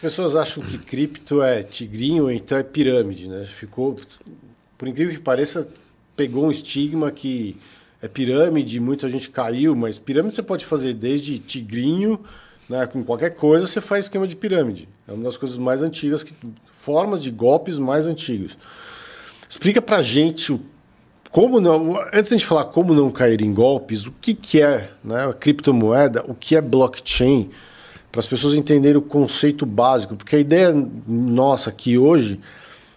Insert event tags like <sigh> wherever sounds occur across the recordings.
pessoas acham que cripto é tigrinho, então é pirâmide, né? Ficou, por incrível que pareça, pegou um estigma que é pirâmide, muita gente caiu, mas pirâmide você pode fazer desde tigrinho, né? com qualquer coisa você faz esquema de pirâmide. É uma das coisas mais antigas, que, formas de golpes mais antigos. Explica pra gente o como não, antes de gente falar como não cair em golpes, o que, que é né, a criptomoeda, o que é blockchain, para as pessoas entenderem o conceito básico, porque a ideia nossa aqui hoje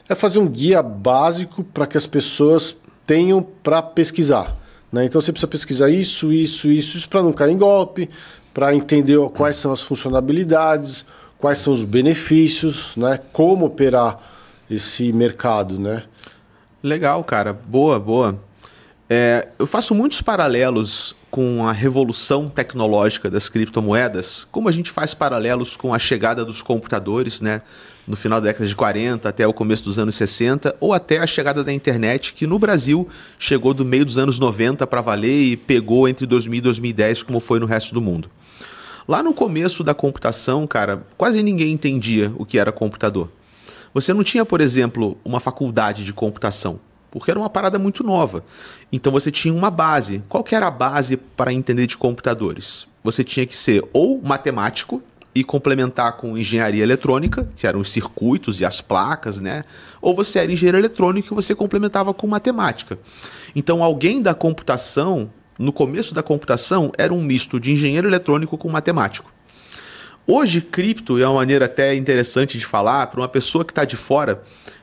é fazer um guia básico para que as pessoas tenham para pesquisar. Né? Então você precisa pesquisar isso, isso, isso, isso para não cair em golpe, para entender quais são as funcionalidades, quais são os benefícios, né? como operar esse mercado. Né? Legal, cara. Boa, boa. É, eu faço muitos paralelos com a revolução tecnológica das criptomoedas, como a gente faz paralelos com a chegada dos computadores, né? No final da década de 40 até o começo dos anos 60, ou até a chegada da internet, que no Brasil chegou do meio dos anos 90 para valer e pegou entre 2000 e 2010, como foi no resto do mundo. Lá no começo da computação, cara, quase ninguém entendia o que era computador. Você não tinha, por exemplo, uma faculdade de computação porque era uma parada muito nova. Então você tinha uma base. Qual que era a base para entender de computadores? Você tinha que ser ou matemático e complementar com engenharia eletrônica, que eram os circuitos e as placas, né? Ou você era engenheiro eletrônico e você complementava com matemática. Então alguém da computação, no começo da computação, era um misto de engenheiro eletrônico com matemático. Hoje, cripto é uma maneira até interessante de falar para uma pessoa que está de fora.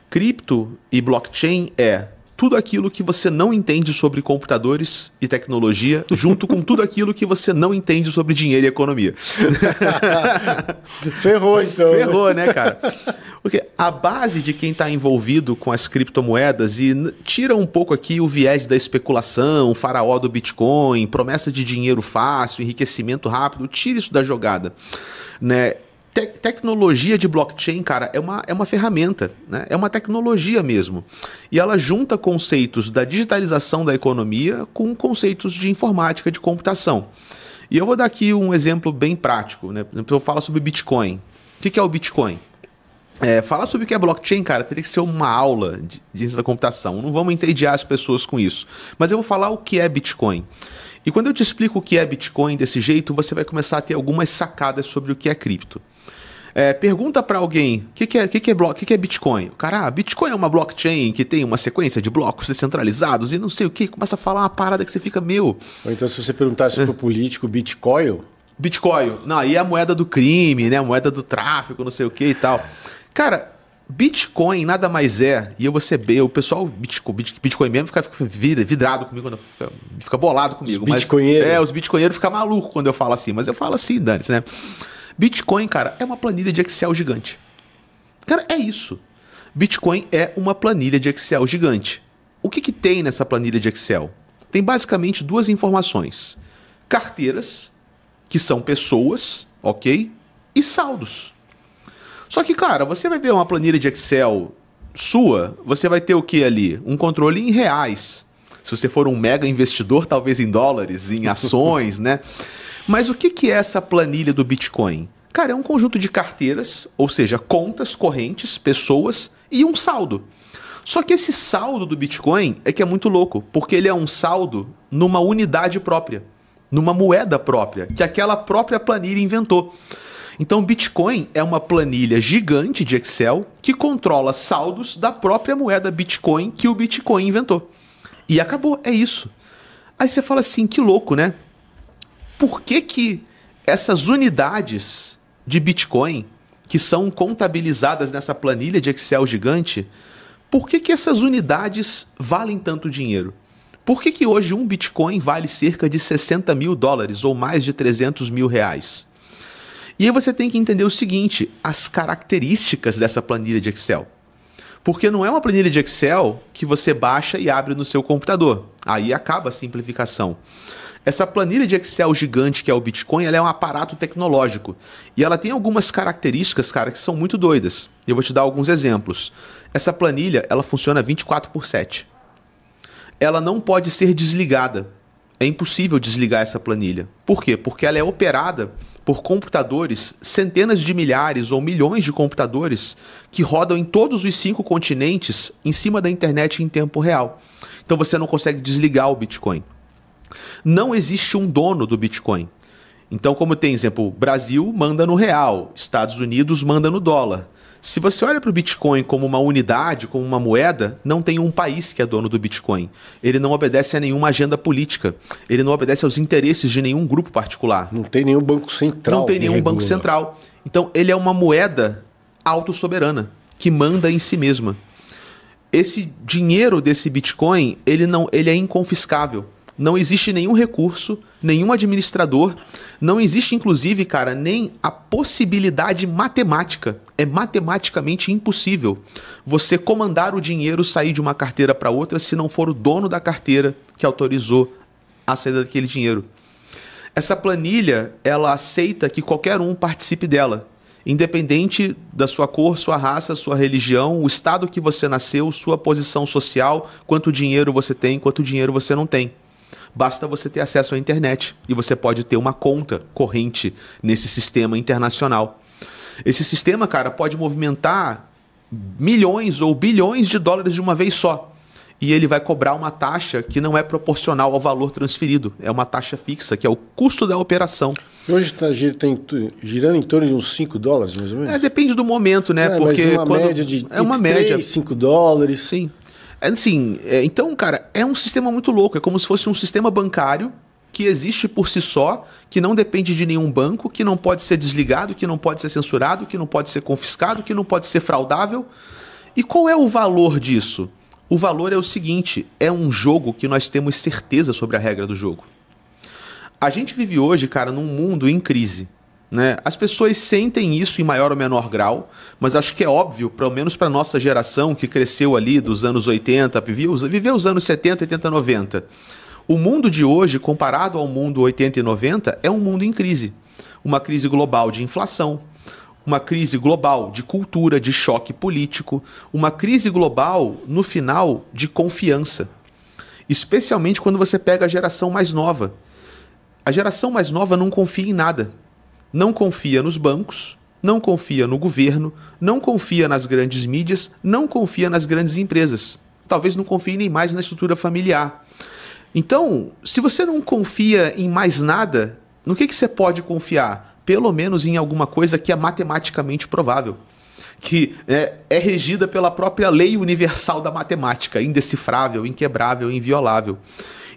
Cripto e blockchain é tudo aquilo que você não entende sobre computadores e tecnologia, junto com tudo aquilo que você não entende sobre dinheiro e economia. <laughs> Ferrou, então. Ferrou, né, cara? Porque a base de quem está envolvido com as criptomoedas e tira um pouco aqui o viés da especulação, o faraó do Bitcoin, promessa de dinheiro fácil, enriquecimento rápido, tira isso da jogada. Né? Te tecnologia de blockchain, cara, é uma, é uma ferramenta, né? é uma tecnologia mesmo. E ela junta conceitos da digitalização da economia com conceitos de informática, de computação. E eu vou dar aqui um exemplo bem prático. Né? Eu falo sobre Bitcoin. O que é o Bitcoin? É, falar sobre o que é blockchain, cara, teria que ser uma aula de ciência da computação. Não vamos entediar as pessoas com isso. Mas eu vou falar o que é Bitcoin. E quando eu te explico o que é Bitcoin desse jeito, você vai começar a ter algumas sacadas sobre o que é cripto. É, pergunta para alguém o que, que, é, que, que, é que, que é Bitcoin. O cara, ah, Bitcoin é uma blockchain que tem uma sequência de blocos descentralizados e não sei o que. Começa a falar uma parada que você fica meio Ou então, se você perguntasse é. o político Bitcoin. Bitcoin, não, é a moeda do crime, né? A moeda do tráfico, não sei o que e tal. Cara, Bitcoin nada mais é, e eu vou ser bem, o pessoal Bitcoin, Bitcoin mesmo fica, fica vidrado comigo, quando fica, fica bolado comigo. Os mas, bitcoinheiros. É, os bitcoinheiros ficam malucos quando eu falo assim, mas eu falo assim, dani né? Bitcoin, cara, é uma planilha de Excel gigante. Cara, é isso. Bitcoin é uma planilha de Excel gigante. O que, que tem nessa planilha de Excel? Tem basicamente duas informações: carteiras, que são pessoas, ok? E saldos. Só que, cara, você vai ver uma planilha de Excel sua, você vai ter o que ali? Um controle em reais. Se você for um mega investidor, talvez em dólares, em ações, <laughs> né? Mas o que, que é essa planilha do Bitcoin? Cara, é um conjunto de carteiras, ou seja, contas, correntes, pessoas e um saldo. Só que esse saldo do Bitcoin é que é muito louco, porque ele é um saldo numa unidade própria, numa moeda própria, que aquela própria planilha inventou. Então, Bitcoin é uma planilha gigante de Excel que controla saldos da própria moeda Bitcoin que o Bitcoin inventou. E acabou, é isso. Aí você fala assim, que louco, né? por que, que essas unidades de Bitcoin que são contabilizadas nessa planilha de Excel gigante, por que, que essas unidades valem tanto dinheiro? Por que, que hoje um Bitcoin vale cerca de 60 mil dólares ou mais de 300 mil reais? E aí você tem que entender o seguinte: as características dessa planilha de Excel. Porque não é uma planilha de Excel que você baixa e abre no seu computador. Aí acaba a simplificação. Essa planilha de Excel gigante que é o Bitcoin, ela é um aparato tecnológico. E ela tem algumas características, cara, que são muito doidas. Eu vou te dar alguns exemplos. Essa planilha, ela funciona 24 por 7. Ela não pode ser desligada. É impossível desligar essa planilha. Por quê? Porque ela é operada por computadores, centenas de milhares ou milhões de computadores que rodam em todos os cinco continentes em cima da internet em tempo real. Então você não consegue desligar o Bitcoin. Não existe um dono do Bitcoin. Então, como tem exemplo, Brasil manda no real, Estados Unidos manda no dólar. Se você olha para o Bitcoin como uma unidade, como uma moeda, não tem um país que é dono do Bitcoin. Ele não obedece a nenhuma agenda política. Ele não obedece aos interesses de nenhum grupo particular. Não tem nenhum banco central. Não tem nenhum banco central. Então, ele é uma moeda autossoberana, que manda em si mesma. Esse dinheiro desse Bitcoin, ele não, ele é inconfiscável não existe nenhum recurso, nenhum administrador, não existe, inclusive, cara, nem a possibilidade matemática. É matematicamente impossível você comandar o dinheiro sair de uma carteira para outra se não for o dono da carteira que autorizou a saída daquele dinheiro. Essa planilha, ela aceita que qualquer um participe dela, independente da sua cor, sua raça, sua religião, o estado que você nasceu, sua posição social, quanto dinheiro você tem, quanto dinheiro você não tem basta você ter acesso à internet e você pode ter uma conta corrente nesse sistema internacional. Esse sistema, cara, pode movimentar milhões ou bilhões de dólares de uma vez só. E ele vai cobrar uma taxa que não é proporcional ao valor transferido. É uma taxa fixa, que é o custo da operação. Hoje está girando em torno de uns 5 dólares, mais ou menos? É, depende do momento, né? É, Porque. Mas uma quando... média de é uma 3, média. 5 dólares. Sim. Assim, é, então, cara, é um sistema muito louco. É como se fosse um sistema bancário que existe por si só, que não depende de nenhum banco, que não pode ser desligado, que não pode ser censurado, que não pode ser confiscado, que não pode ser fraudável. E qual é o valor disso? O valor é o seguinte: é um jogo que nós temos certeza sobre a regra do jogo. A gente vive hoje, cara, num mundo em crise. Né? As pessoas sentem isso em maior ou menor grau, mas acho que é óbvio, pelo menos para nossa geração que cresceu ali dos anos 80, viveu, viveu os anos 70, 80, 90. O mundo de hoje, comparado ao mundo 80 e 90, é um mundo em crise. Uma crise global de inflação, uma crise global de cultura, de choque político, uma crise global, no final, de confiança. Especialmente quando você pega a geração mais nova. A geração mais nova não confia em nada não confia nos bancos, não confia no governo, não confia nas grandes mídias, não confia nas grandes empresas. Talvez não confie nem mais na estrutura familiar. Então, se você não confia em mais nada, no que, que você pode confiar? Pelo menos em alguma coisa que é matematicamente provável, que é, é regida pela própria lei universal da matemática, indecifrável, inquebrável, inviolável.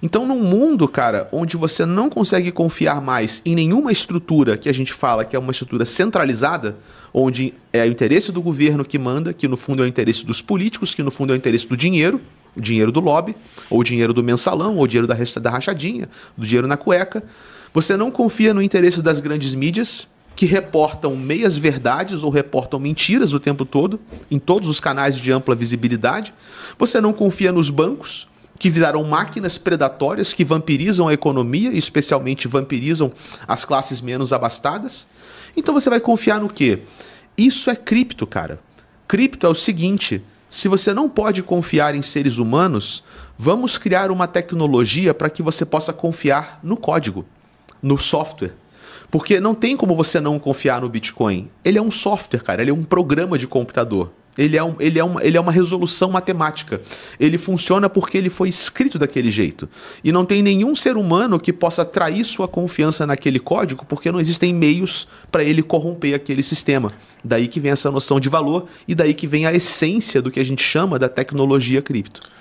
Então, num mundo, cara, onde você não consegue confiar mais em nenhuma estrutura que a gente fala que é uma estrutura centralizada, onde é o interesse do governo que manda, que no fundo é o interesse dos políticos, que no fundo é o interesse do dinheiro, o dinheiro do lobby, ou o dinheiro do mensalão, ou o dinheiro da, rachadinha, do dinheiro na cueca. Você não confia no interesse das grandes mídias, que reportam meias verdades ou reportam mentiras o tempo todo, em todos os canais de ampla visibilidade. Você não confia nos bancos, que viraram máquinas predatórias que vampirizam a economia, especialmente vampirizam as classes menos abastadas. Então você vai confiar no quê? Isso é cripto, cara. Cripto é o seguinte: se você não pode confiar em seres humanos, vamos criar uma tecnologia para que você possa confiar no código, no software. Porque não tem como você não confiar no Bitcoin. Ele é um software, cara, ele é um programa de computador. Ele é, um, ele, é uma, ele é uma resolução matemática. Ele funciona porque ele foi escrito daquele jeito. E não tem nenhum ser humano que possa trair sua confiança naquele código porque não existem meios para ele corromper aquele sistema. Daí que vem essa noção de valor e daí que vem a essência do que a gente chama da tecnologia cripto.